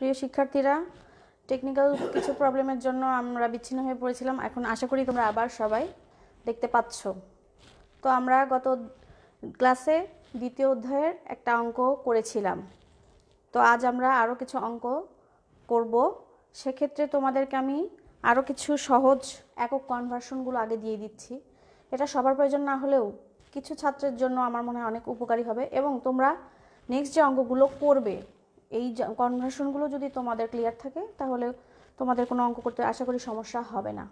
প্রিয় শিক্ষার্থীরা টেকনিক্যাল কিছু প্রবলেমের জন্য আমরা বিচ্ছিন্ন হয়ে পড়েছিলাম এখন আশা করি তোমরা আবার সবাই দেখতে পাচ্ছ তো আমরা গত ক্লাসে দ্বিতীয় অধ্যায়ের একটা অঙ্ক করেছিলাম তো আজ আমরা আরও কিছু অঙ্ক করব সেক্ষেত্রে তোমাদেরকে আমি আরও কিছু সহজ একক কনভার্সনগুলো আগে দিয়ে দিচ্ছি এটা সবার প্রয়োজন না হলেও কিছু ছাত্রের জন্য আমার মনে হয় অনেক উপকারী হবে এবং তোমরা নেক্সট যে অঙ্কগুলো করবে এই কনভার্সনগুলো যদি তোমাদের ক্লিয়ার থাকে তাহলে তোমাদের কোনো অঙ্ক করতে আশা করি সমস্যা হবে না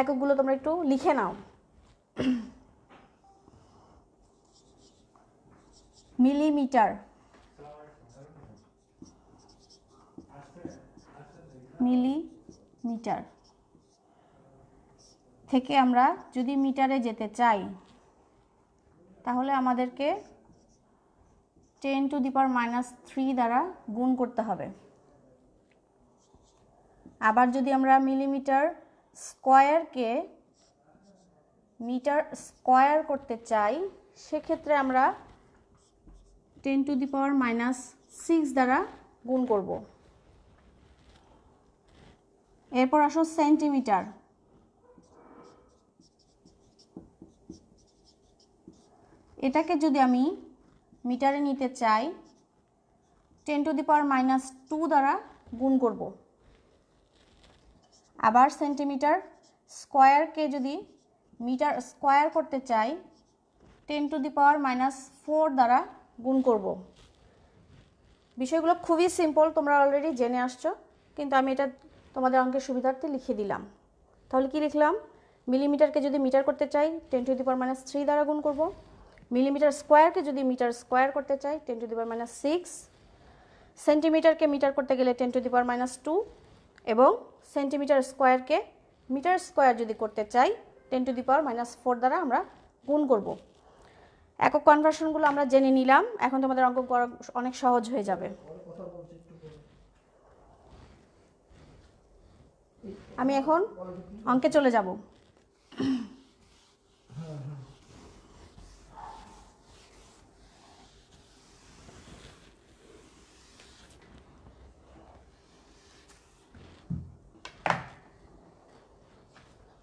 এককগুলো তোমরা একটু লিখে নাও মিলিমিটার মিলিমিটার থেকে আমরা যদি মিটারে যেতে চাই তাহলে আমাদেরকে ten to the power minus three দ্বারা গুণ করতে হবে আবার যদি আমরা মিলিমিটার স্কোয়ারকে মিটার স্কোয়ার করতে চাই সেক্ষেত্রে আমরা ten to the power minus six দ্বারা গুণ করব এরপর আসো সেন্টিমিটার এটাকে যদি আমি মিটারে নিতে চাই ten to the power minus two দ্বারা গুণ করব আবার সেন্টিমিটার স্কোয়ারকে যদি মিটার স্কোয়ার করতে চাই ten to the power minus four দ্বারা গুণ করব বিষয়গুলো খুবই সিম্পল তোমরা অলরেডি জেনে আসছো কিন্তু আমি এটা তোমাদের অঙ্কের সুবিধার্থে লিখে দিলাম তাহলে কি লিখলাম মিলিমিটারকে যদি মিটার করতে চাই ten to the power minus three দ্বারা গুণ করবো মিলিমিটার স্কোয়ারকে যদি মিটার স্কোয়ার করতে চাই ten to the power minus six সেন্টিমিটারকে মিটার করতে গেলে ten to the power minus two এবং সেন্টিমিটার স্কোয়ারকে মিটার স্কোয়ার যদি করতে চাই ten to the power minus four দ্বারা আমরা গুণ করব একক কনভার্সনগুলো আমরা জেনে নিলাম এখন তোমাদের অঙ্ক করা অনেক সহজ হয়ে যাবে আমি এখন অঙ্কে চলে যাব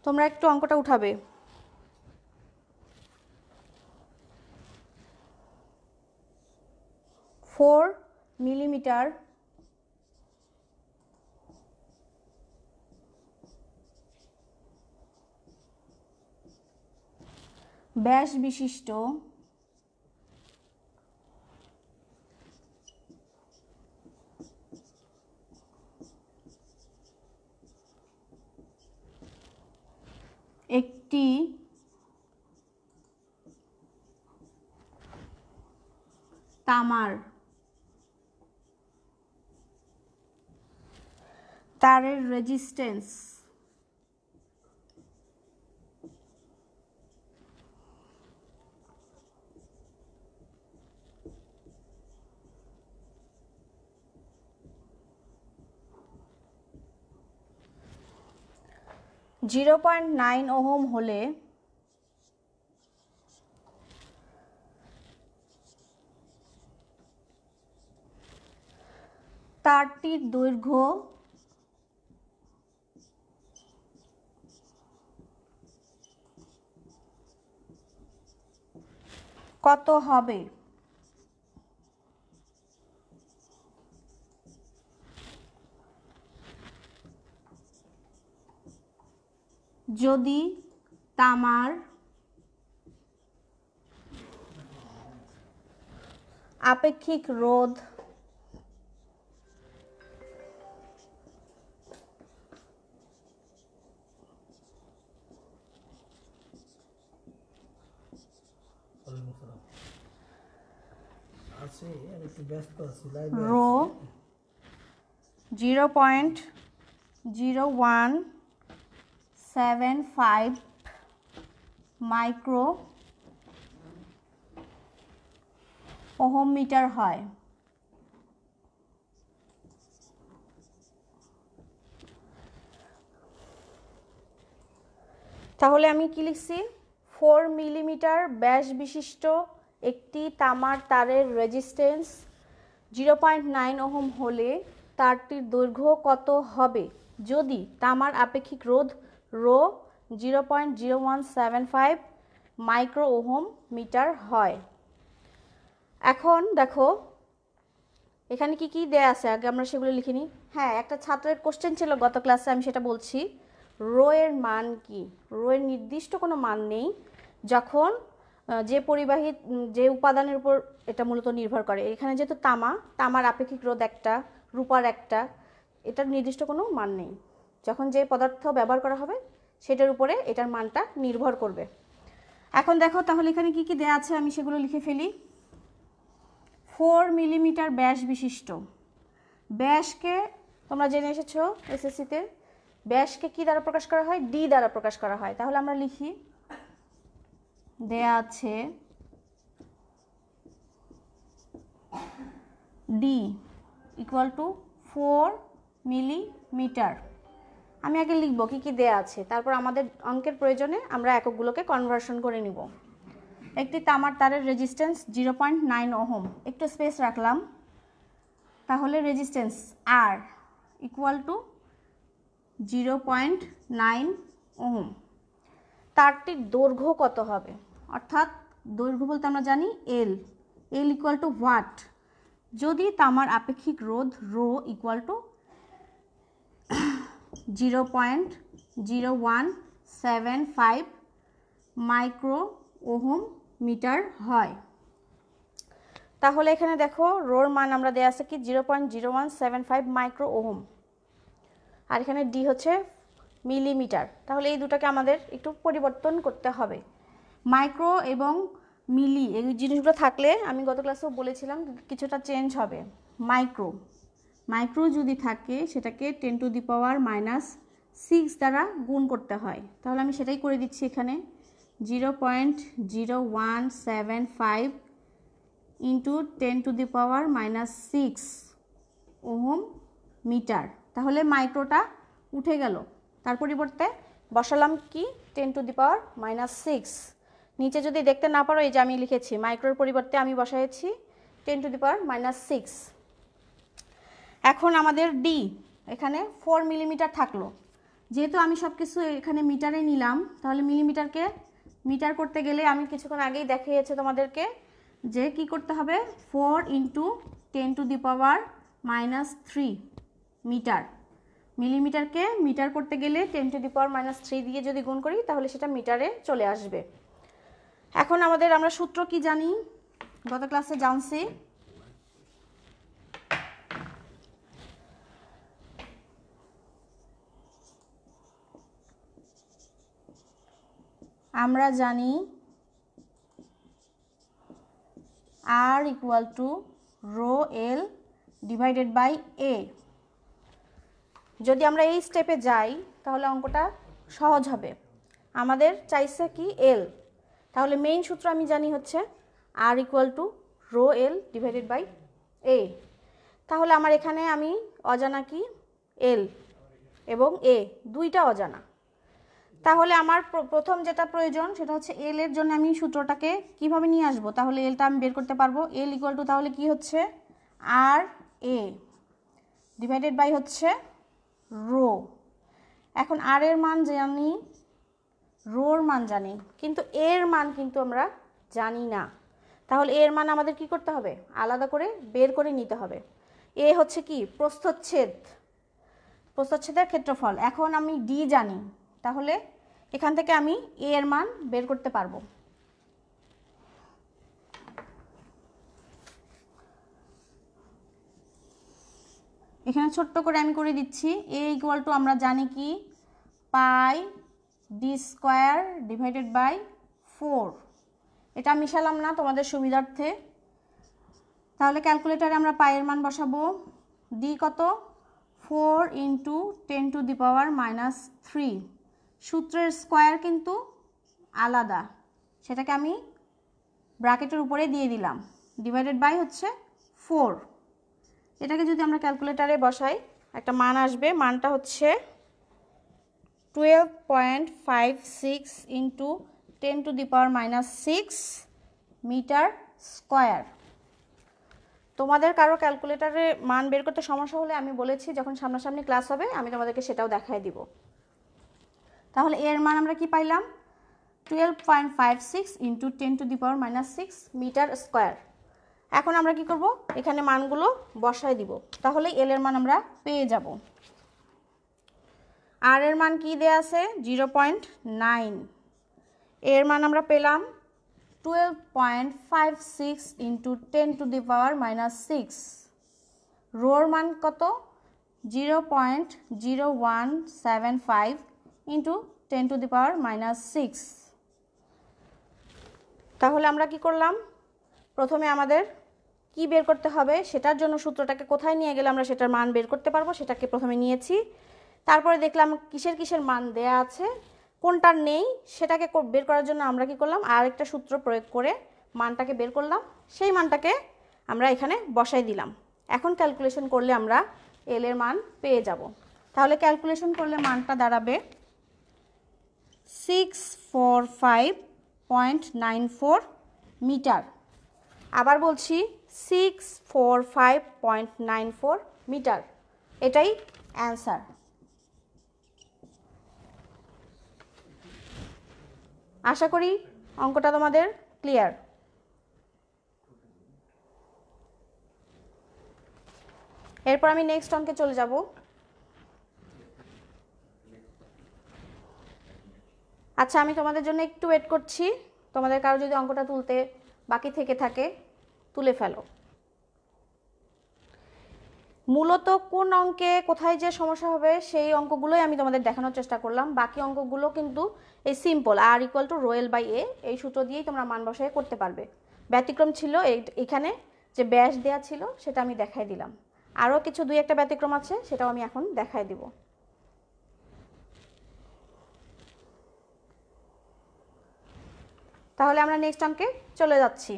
তোমরা একটু অঙ্কটা উঠাবে ফোর মিলিমিটার ব্যাস বিশিষ্ট একটি তামার তারের resistance zero point nine ohm হলে তারটির দৈর্ঘ্য কত হবে যদি তামার আপেক্ষিক রোধ rho zero point zero one seven five micro ohm metre হয় তাহলে আমি কি লিখছি ফোর মিলিমিটার ব্যাস বিশিষ্ট একটি তামার তারের resistance zero point nine ohm হলে তারটির দৈর্ঘ্য কত হবে যদি তামার আপেক্ষিক রোধ rho zero point zero one seven five micro ohm metre হয় এখন দেখো এখানে কি কি দেয়া আছে আগে আমরা সেগুলো লিখিনি হ্যাঁ একটা ছাত্রের কোশ্চেন ছিল গত ক্লাসে আমি সেটা বলছি রো এর মান কি রো এর নির্দিষ্ট কোনো মান নেই যখন যে পরিবাহী যে উপাদানের উপর এটা মূলত নির্ভর করে এখানে যেহেতু তামা তামার আপেক্ষিক রোধ একটা রূপার একটা এটার নির্দিষ্ট কোনো মান নেই যখন যে পদার্থ ব্যবহার করা হবে সেটার উপরে এটার মানটা নির্ভর করবে এখন দেখো তাহলে এখানে কি কি দেয়া আছে আমি সেগুলো লিখে ফেলি ফোর মিলিমিটার ব্যাস বিশিষ্ট ব্যাসকে তোমরা জেনে এসেছো এসএসসিতে ব্যাসকে কি দ্বারা প্রকাশ করা হয় ডি দ্বারা প্রকাশ করা হয় তাহলে আমরা লিখি দেয়া আছে D equal to four millimetre আমি আগে লিখব কি কি দেয়া আছে তারপর আমাদের অঙ্কের প্রয়োজনে আমরা এককগুলোকে কনভার্সন করে নিব একটি তামার তারের resistance zero point nine ohm একটু স্পেস রাখলাম তাহলে resistance R equal to zero point nine ohm তারটির দৈর্ঘ্য কত হবে অর্থাৎ দৈর্ঘ্য বলতে আমরা জানি L L equal to what যদি তামার আপেক্ষিক রোধ rho equal to zero point zero one seven five micro ohm metre হয় তাহলে এখানে দেখো রোর মান আমরা দেওয়া আছে কি zero point zero one seven five micro ohm আর এখানে ডি হচ্ছে মিলিমিটার তাহলে এই দুটাকে আমাদের একটু পরিবর্তন করতে হবে মাইক্রো এবং মিলি এই জিনিসগুলো থাকলে আমি গত ক্লাসেও বলেছিলাম কিছুটা চেঞ্জ হবে মাইক্রো মাইক্রো যদি থাকে সেটাকে ten to the power minus six দ্বারা গুণ করতে হয় তাহলে আমি সেটাই করে দিচ্ছি এখানে zero point zero one seven five into ten to the power minus six ohm metre তাহলে মাইক্রোটা উঠে গেল তার পরিবর্তে বসালাম কি ten to the power minus six নিচে যদি দেখতে না পারো এই যে আমি লিখেছি মাইক্রোর পরিবর্তে আমি বসাইছি ten to the power minus six এখন আমাদের ডি এখানে ফোর মিলিমিটার থাকলো যেহেতু আমি সব কিছু এখানে মিটারে নিলাম তাহলে মিলিমিটারকে মিটার করতে গেলে আমি কিছুক্ষণ আগেই দেখিয়েছে তোমাদেরকে যে কি করতে হবে four into ten to the power minus three metre মিলিমিটারকে মিটার করতে গেলে ten to the power minus three দিয়ে যদি গুণ করি তাহলে সেটা মিটারে চলে আসবে এখন আমাদের আমরা সূত্র কি জানি গত ক্লাসে জানছি আমরা জানি R equal to rho L divided by A যদি আমরা এই স্টেপে যাই তাহলে অঙ্কটা সহজ হবে আমাদের চাইছে কি এল তাহলে মেইন সূত্র আমি জানি হচ্ছে R equal to rho L divided by A তাহলে আমার এখানে আমি অজানা কি এল এবং এ দুইটা অজানা তাহলে আমার প্রথম যেটা প্রয়োজন সেটা হচ্ছে এল এর জন্য আমি সূত্রটাকে কিভাবে নিয়ে আসবো তাহলে এলটা আমি বের করতে পারবো এল ইকুয়াল টু তাহলে কি হচ্ছে আর এ ডিভাইডেড বাই হচ্ছে রো এখন আর এর মান জানি রোর মান জানি কিন্তু এর মান কিন্তু আমরা জানি না তাহলে এর মান আমাদের কি করতে হবে আলাদা করে বের করে নিতে হবে এ হচ্ছে কি প্রস্থচ্ছেদ প্রস্থচ্ছেদের ক্ষেত্রফল এখন আমি ডি জানি তাহলে এখান থেকে আমি এ এর মান বের করতে পারবো এখানে ছোট্ট করে আমি করে দিচ্ছি এ ইকুয়াল টু আমরা জানি কি pi D square divided by four এটা মিশালাম না তোমাদের সুবিধার্থে তাহলে ক্যালকুলেটারে আমরা পায়ের মান বসাবো ডি কত four into ten to the power minus three সূত্রের স্কোয়ার কিন্তু আলাদা সেটাকে আমি ব্র্যাকেটের উপরে দিয়ে দিলাম ডিভাইডেড বাই হচ্ছে ফোর এটাকে যদি আমরা ক্যালকুলেটারে বসাই একটা মান আসবে মানটা হচ্ছে twelve point five six into ten to the power minus six metre square তোমাদের কারো ক্যালকুলেটারে মান বের করতে সমস্যা হলে আমি বলেছি যখন সামনাসামনি ক্লাস হবে আমি তোমাদেরকে সেটাও দেখায় দিব তাহলে এর মান আমরা কি পাইলাম twelve point five six into ten to the power minus six metre square এখন আমরা কি করব এখানে মানগুলো বসায় দিব তাহলে এল এর মান আমরা পেয়ে যাব আর এর মান কি দেয়া আছে জিরো পয়েন্ট নাইন এর মান আমরা পেলাম twelve point five six into ten to the power minus six রোর মান কত zero point zero one seven five into ten to the power minus six তাহলে আমরা কি করলাম প্রথমে আমাদের কি বের করতে হবে সেটার জন্য সূত্রটাকে কোথায় নিয়ে গেলে আমরা সেটার মান বের করতে পারবো সেটাকে প্রথমে নিয়েছি তারপরে দেখলাম কিসের কিসের মান দেয়া আছে কোনটার নেই সেটাকে বের করার জন্য আমরা কি করলাম আরেকটা সূত্র প্রয়োগ করে মানটাকে বের করলাম সেই মানটাকে আমরা এখানে বসাই দিলাম এখন ক্যালকুলেশন করলে আমরা এলের মান পেয়ে যাব তাহলে ক্যালকুলেশন করলে মানটা দাঁড়াবে six four five point nine four metre আবার বলছি six four five point nine four metre এটাই অ্যান্সার আশা করি অঙ্কটা তোমাদের ক্লিয়ার এরপর আমি নেক্সট অঙ্কে চলে যাবো আচ্ছা আমি তোমাদের জন্য একটু ওয়েট করছি তোমাদের কারো যদি অঙ্কটা তুলতে বাকি থেকে থাকে তুলে ফেলো মূলত কোন অঙ্কে কোথায় যে সমস্যা হবে সেই অঙ্কগুলোই আমি তোমাদের দেখানোর চেষ্টা করলাম বাকি অঙ্কগুলো কিন্তু এই simple R equal to rho L by A এই সূত্র দিয়েই তোমরা মান বসায় করতে পারবে ব্যতিক্রম ছিল এখানে যে ব্যাস দেয়া ছিল সেটা আমি দেখাই দিলাম আরও কিছু দুই একটা ব্যতিক্রম আছে সেটাও আমি এখন দেখাই দিব তাহলে আমরা নেক্সট অঙ্কে চলে যাচ্ছি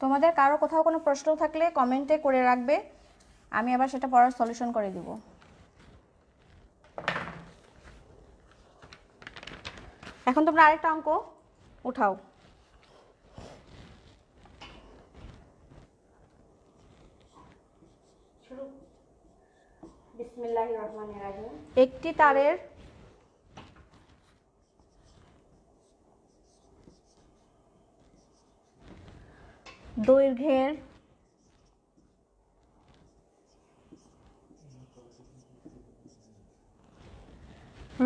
তোমাদের কারো কোথাও কোনো প্রশ্ন থাকলে কমেন্টে করে রাখবে আমি আবার সেটা পড়ার সলিউশন করে দিব এখন তোমরা আরেকটা অঙ্ক ওঠাও একটি তারের দৈর্ঘ্যের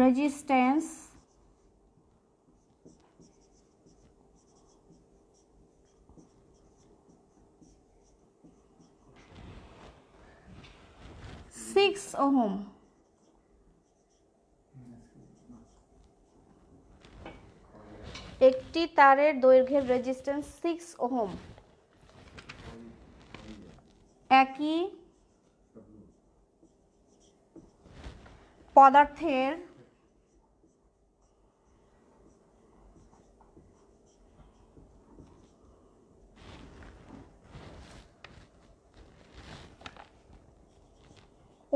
রেজিস্ট্যান্স সিক্স ওহম একটি তারের দৈর্ঘ্যের রেজিস্ট্যান্স সিক্স ওহম একই পদার্থের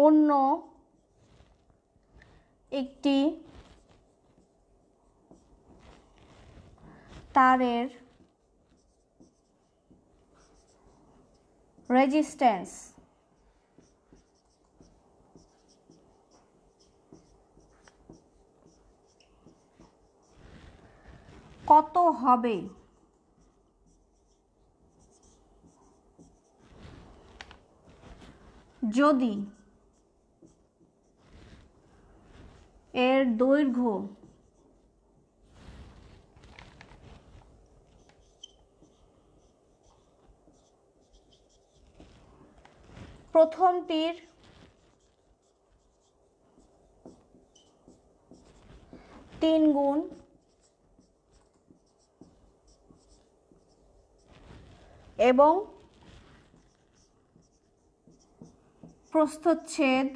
অন্য একটি তারের রেজিস্ট্যান্স কত হবে যদি এর দৈর্ঘ্য প্রথমটির তিন গুণ এবং প্রস্থচ্ছেদ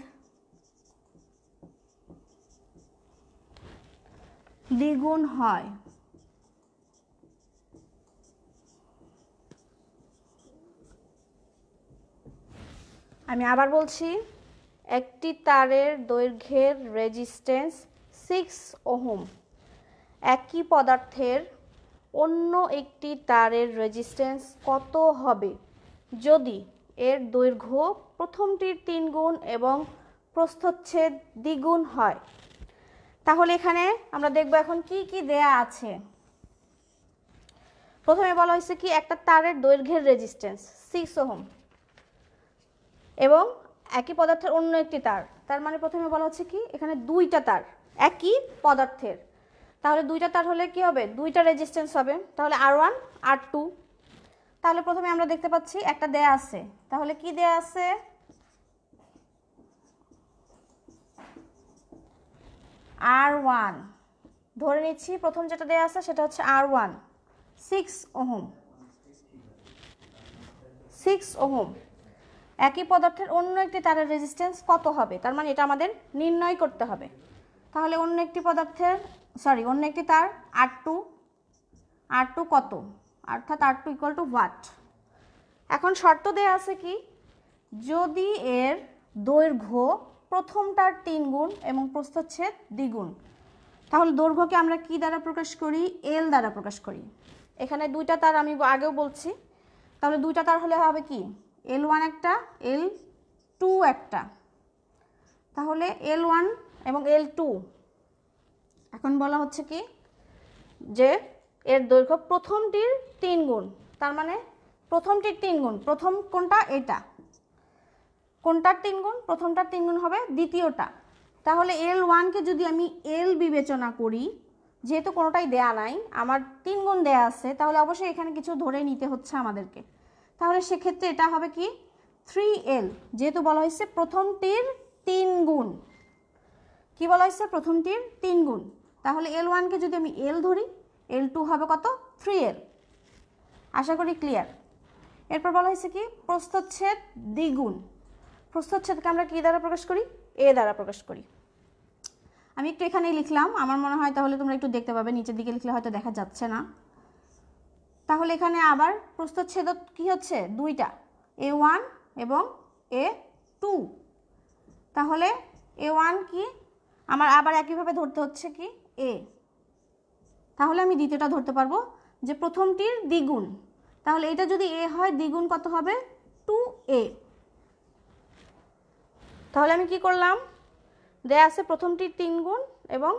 দ্বিগুণ হয় আমি আবার বলছি একটি তারের দৈর্ঘ্যের রেজিস্ট্যান্স সিক্স ওহম একই পদার্থের অন্য একটি তারের রেজিস্ট্যান্স কত হবে যদি এর দৈর্ঘ্য প্রথমটির তিন গুণ এবং প্রস্থচ্ছেদ দ্বিগুণ হয় তাহলে এখানে আমরা দেখব এখন কি কি দেয়া আছে প্রথমে বলা হয়েছে কি একটা তারের দৈর্ঘ্যের রেজিস্ট্যান্স সিক্স ওহম এবং একই পদার্থের অন্য একটি তার তার মানে প্রথমে বলা হচ্ছে কি এখানে দুইটা তার একই পদার্থের তাহলে দুইটা তার হলে কি হবে দুইটা রেজিস্ট্যান্স হবে তাহলে আর ওয়ান আর টু তাহলে প্রথমে আমরা দেখতে পাচ্ছি একটা দেয়া আছে তাহলে কি দেয়া আছে আর ওয়ান ধরে নিচ্ছি প্রথম যেটা দেওয়া আছে সেটা হচ্ছে R one six ohm six ohm একই পদার্থের অন্য একটি তারের রেজিস্ট্যান্স কত হবে তার মানে এটা আমাদের নির্ণয় করতে হবে তাহলে অন্য একটি পদার্থের সরি অন্য একটি তার আর টু আর টু কত অর্থাৎ R two equal to what এখন শর্ত দেয়া আছে কি যদি এর দৈর্ঘ্য প্রথমটার তিন গুণ এবং প্রস্থচ্ছেদ দ্বিগুণ তাহলে দৈর্ঘ্যকে আমরা কি দ্বারা প্রকাশ করি এল দ্বারা প্রকাশ করি এখানে দুইটা তার আমি আগেও বলছি তাহলে দুইটা তার হলে হবে কি এল ওয়ান একটা এল টু একটা তাহলে এল ওয়ান এবং এল টু এখন বলা হচ্ছে কি যে এর দৈর্ঘ্য প্রথমটির তিন গুণ তার মানে প্রথমটির তিন গুণ প্রথম কোনটা এটা কোনটার তিন গুণ প্রথমটার তিন গুণ হবে দ্বিতীয়টা তাহলে এল ওয়ানকে যদি আমি এল বিবেচনা করি যেহেতু কোনোটাই দেয়া নাই আমার তিন গুণ দেয়া আছে তাহলে অবশ্যই এখানে কিছু ধরে নিতে হচ্ছে আমাদেরকে তাহলে সেক্ষেত্রে এটা হবে কি থ্রি এল যেহেতু বলা হয়েছে প্রথমটির তিন গুণ কি বলা হয়েছে প্রথমটির তিন গুণ তাহলে এল ওয়ানকে যদি আমি এল ধরি এল টু হবে কত থ্রি এল আশা করি ক্লিয়ার এরপর বলা হয়েছে কি প্রস্তচ্ছেদ দ্বিগুণ প্রস্থচ্ছেদকে আমরা কী দ্বারা প্রকাশ করি এ দ্বারা প্রকাশ করি আমি একটু এখানেই লিখলাম আমার মনে হয় তাহলে তোমরা একটু দেখতে পাবে নিচের দিকে লিখলে হয়তো দেখা যাচ্ছে না তাহলে এখানে আবার প্রস্থচ্ছেদ কি হচ্ছে দুইটা এ ওয়ান এবং এ টু তাহলে এ ওয়ান কি আমার আবার একইভাবে ধরতে হচ্ছে কি এ তাহলে আমি দ্বিতীয়টা ধরতে পারবো যে প্রথমটির দ্বিগুণ তাহলে এটা যদি এ হয় দ্বিগুণ কত হবে টু এ তাহলে আমি কি করলাম দেয়া আছে প্রথমটি তিন গুণ এবং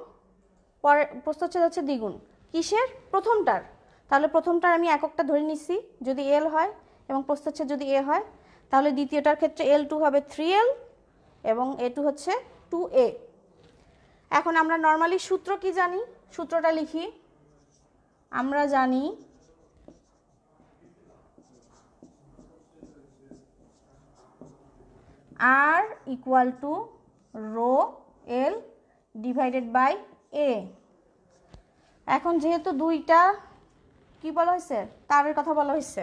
পরের প্রস্তচ্ছেদ হচ্ছে দ্বিগুণ কিসের প্রথমটার তাহলে প্রথমটার আমি এককটা ধরে নিচ্ছি যদি এল হয় এবং প্রস্তচ্ছেদ যদি এ হয় তাহলে দ্বিতীয়টার ক্ষেত্রে এল টু হবে থ্রি এল এবং এ টু হচ্ছে টু এ এখন আমরা নর্মালি সূত্র কি জানি সূত্রটা লিখি আমরা জানি R equal to rho L divided by A এখন যেহেতু দুইটা কি বলা হয়েছে তারের কথা বলা হয়েছে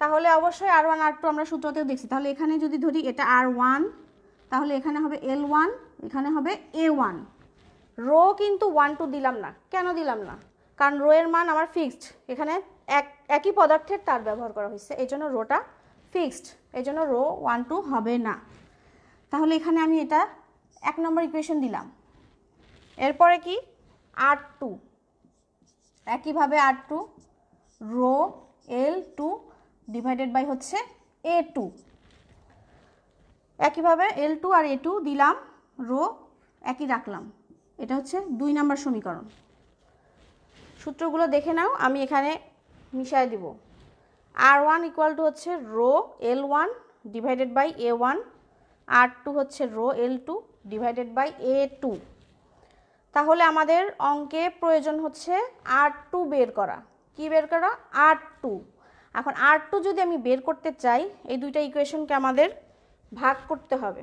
তাহলে অবশ্যই আর ওয়ান আর টু আমরা সূত্রতেও দেখছি তাহলে এখানে যদি ধরি এটা আর ওয়ান তাহলে এখানে হবে এল ওয়ান এখানে হবে এ ওয়ান রো কিন্তু ওয়ান টু দিলাম না কেন দিলাম না কারণ রো এর মান আমার ফিক্সড এখানে এক একই পদার্থের তার ব্যবহার করা হয়েছে এই জন্য রোটা ফিক্সড এই জন্য রো ওয়ান টু হবে না তাহলে এখানে আমি এটা এক নম্বর ইকুয়েশন দিলাম এরপরে কি আর টু একইভাবে R two rho L two divided by হচ্ছে এ টু একইভাবে এল টু আর এ টু দিলাম রো একই রাখলাম এটা হচ্ছে দুই নম্বর সমীকরণ সূত্রগুলো দেখে নাও আমি এখানে মিশায় দিব আর ওয়ান ইকুয়াল টু হচ্ছে rho L one divided by A one R two হচ্ছে rho L two divided by A two তাহলে আমাদের অঙ্কে প্রয়োজন হচ্ছে আর টু বের করা কি বের করা আর টু এখন আর টু যদি আমি বের করতে চাই এই দুইটা ইকুয়েশনকে আমাদের ভাগ করতে হবে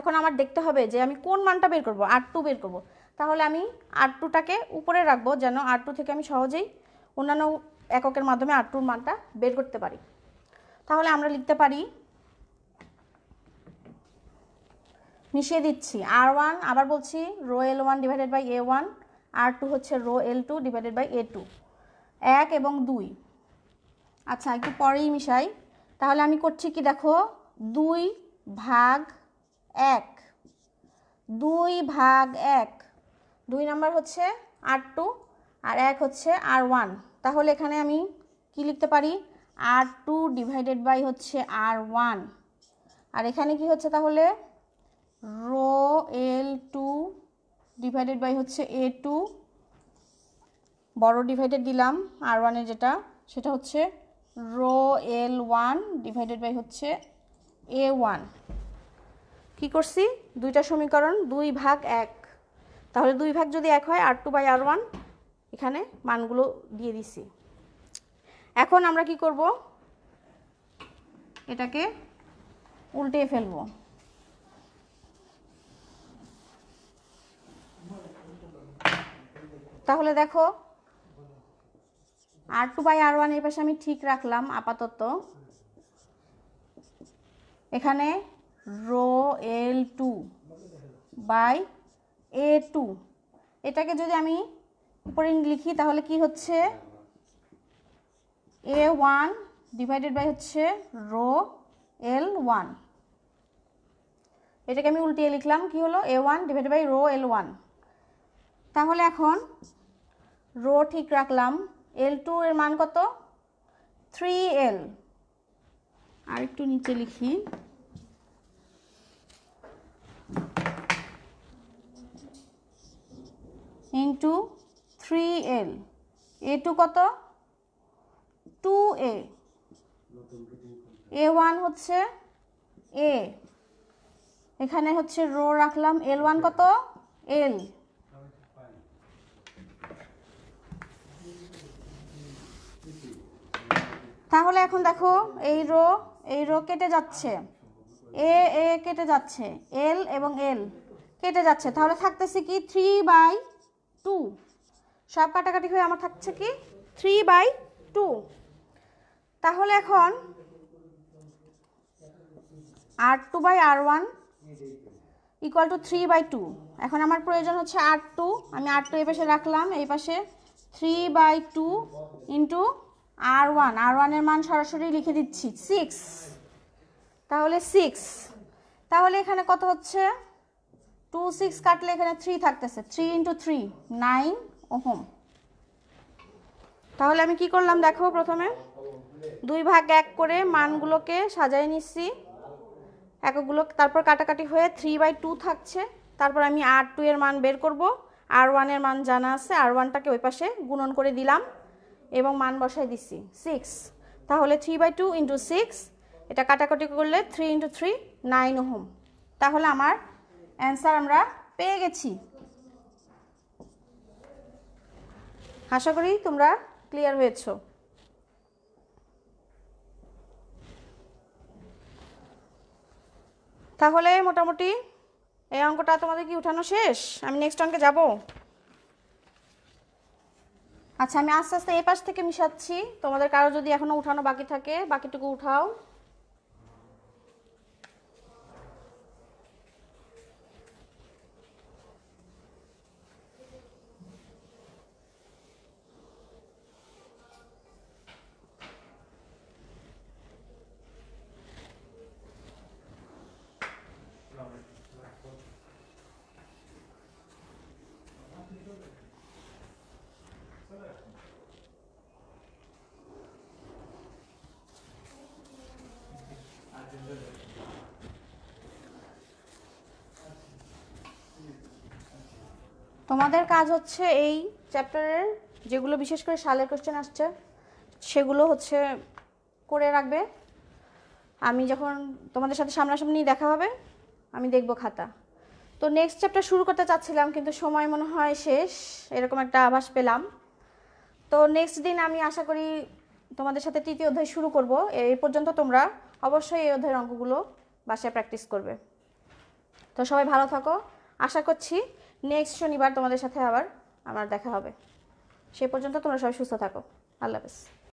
এখন আমার দেখতে হবে যে আমি কোন মানটা বের করব আর টু বের করব তাহলে আমি আর টুটাকে উপরে রাখবো যেন আর টু থেকে আমি সহজেই অন্যান্য এককের মাধ্যমে আর টুর মানটা বের করতে পারি তাহলে আমরা লিখতে পারি মিশিয়ে দিচ্ছি আর ওয়ান আবার বলছি rho L one divided by A one R two হচ্ছে rho L two divided by A two এক এবং দুই আচ্ছা একটু পরেই মিশাই তাহলে আমি করছি কি দেখো দুই ভাগ এক দুই ভাগ এক দুই নাম্বার হচ্ছে আর টু আর এক হচ্ছে আর ওয়ান তাহলে এখানে আমি কি লিখতে পারি আর টু ডিভাইডেড বাই হচ্ছে আর ওয়ান আর এখানে কি হচ্ছে তাহলে rho L two divided by হচ্ছে এ টু বড় ডিভাইডেড দিলাম আর ওয়ানের যেটা সেটা হচ্ছে rho L one divided by হচ্ছে এ ওয়ান কী করছি দুইটা সমীকরণ দুই ভাগ এক তাহলে দুই ভাগ যদি এক হয় R two by R one এখানে মানগুলো দিয়ে দিছি এখন আমরা কি করব এটাকে উল্টে ফেলবো তাহলে দেখো R two by R one এর পাশে আমি ঠিক রাখলাম আপাতত এখানে rho L two by A two এটাকে যদি আমি উপরে লিখি তাহলে কি হচ্ছে এ ওয়ান ডিভাইডেড বাই হচ্ছে রো এল ওয়ান এটাকে আমি উল্টিয়ে লিখলাম কি হলো A one divided by rho L one তাহলে এখন রো ঠিক রাখলাম এল টু এর মান কত থ্রি এল আর একটু নিচে লিখি into three L A two কত টু এ এ ওয়ান হচ্ছে এ এখানে হচ্ছে রো রাখলাম এল ওয়ান কত এল তাহলে এখন দেখো এই রো এই রো কেটে যাচ্ছে এ এ কেটে যাচ্ছে এল এবং এল কেটে যাচ্ছে তাহলে থাকতেছে কি থ্রি বাই টু সব কাটাকাটি হয়ে আমার থাকছে কি থ্রি বাই টু তাহলে এখন R two by R one equal to three by two এখন আমার প্রয়োজন হচ্ছে আর টু আমি আর টু এই পাশে রাখলাম এই পাশে three by two into R one R ওয়ানের মান সরাসরি লিখে দিচ্ছি সিক্স তাহলে সিক্স তাহলে এখানে কত হচ্ছে টু সিক্স কাটলে এখানে থ্রি থাকতেছে three into three nine ohm তাহলে আমি কি করলাম দেখো প্রথমে দুই ভাগ এক করে মানগুলোকে সাজায় নিচ্ছি একগুলো তারপর কাটাকাটি হয়ে থ্রি বাই টু থাকছে তারপর আমি আর টু এর মান বের করব আর ওয়ানের মান জানা আছে আর ওয়ানটাকে ওই পাশে গুণন করে দিলাম এবং মান বসাই দিছি সিক্স তাহলে three by two into six এটা কাটাকাটি করলে three into three nine ohm তাহলে আমার অ্যান্সার আমরা পেয়ে গেছি আশা করি তোমরা ক্লিয়ার হয়েছ তাহলে মোটামুটি এই অঙ্কটা তোমাদের কি উঠানো শেষ আমি নেক্সট অঙ্কে যাবো আচ্ছা আমি আস্তে আস্তে এই পাশ থেকে মিশাচ্ছি তোমাদের কারো যদি এখনো উঠানো বাকি থাকে বাকিটুকু উঠাও তোমাদের কাজ হচ্ছে এই চ্যাপ্টারের যেগুলো বিশেষ করে সালের কোশ্চেন আসছে সেগুলো হচ্ছে করে রাখবে আমি যখন তোমাদের সাথে সামনাসামনি দেখা হবে আমি দেখব খাতা তো নেক্সট চ্যাপ্টার শুরু করতে চাচ্ছিলাম কিন্তু সময় মনে হয় শেষ এরকম একটা আভাস পেলাম তো নেক্সট দিন আমি আশা করি তোমাদের সাথে তৃতীয় অধ্যায় শুরু করব এই পর্যন্ত তোমরা অবশ্যই এই অধ্যায়ের অঙ্কগুলো বাসায় প্র্যাকটিস করবে তো সবাই ভালো থাকো আশা করছি নেক্সট শনিবার তোমাদের সাথে আবার আমার দেখা হবে সে পর্যন্ত তোমরা সবাই সুস্থ থাকো আল্লাহ হাফেজ